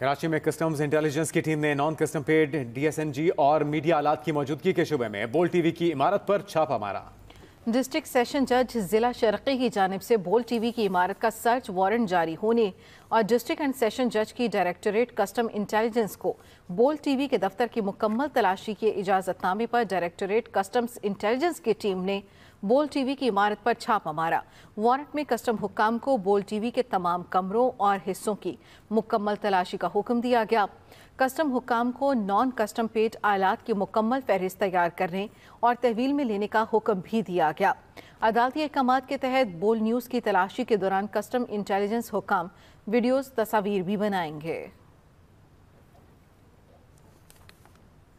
कराची में customs intelligence की team ने नॉन कस्टम पेड डीएसएनजी और मीडिया आलात की मौजूदगी के शुबे में बोल टीवी की इमारत पर छापा मारा डिस्ट्रिक्ट सेशन जज ज़िला शर्की की जानब से बोल टीवी की इमारत का सर्च वारंट जारी होने और डिस्ट्रिक्ट एंड सेशन जज की डायरेक्टोरेट कस्टम इंटेलिजेंस को बोल टीवी के दफ्तर की मुकम्मल तलाशी के इजाजतनामे पर डायरेक्टोरेट कस्टम्स इंटेलिजेंस की टीम ने बोल टीवी की इमारत पर छापा मारा वारंट में कस्टम हुक्म को बोल टीवी के तमाम कमरों और हिस्सों की मुकम्मल तलाशी का हुक्म दिया गया कस्टम हुक्म को नॉन कस्टम पेड आलात की मुकम्मल फहरिस्त तैयार करने और तहवील में लेने का हुक्म भी दिया गया अदालती अहकाम के तहत बोल न्यूज़ की तलाशी के दौरान कस्टम इंटेलिजेंस हुक्म वीडियोज़ तस्वीर भी बनाएंगे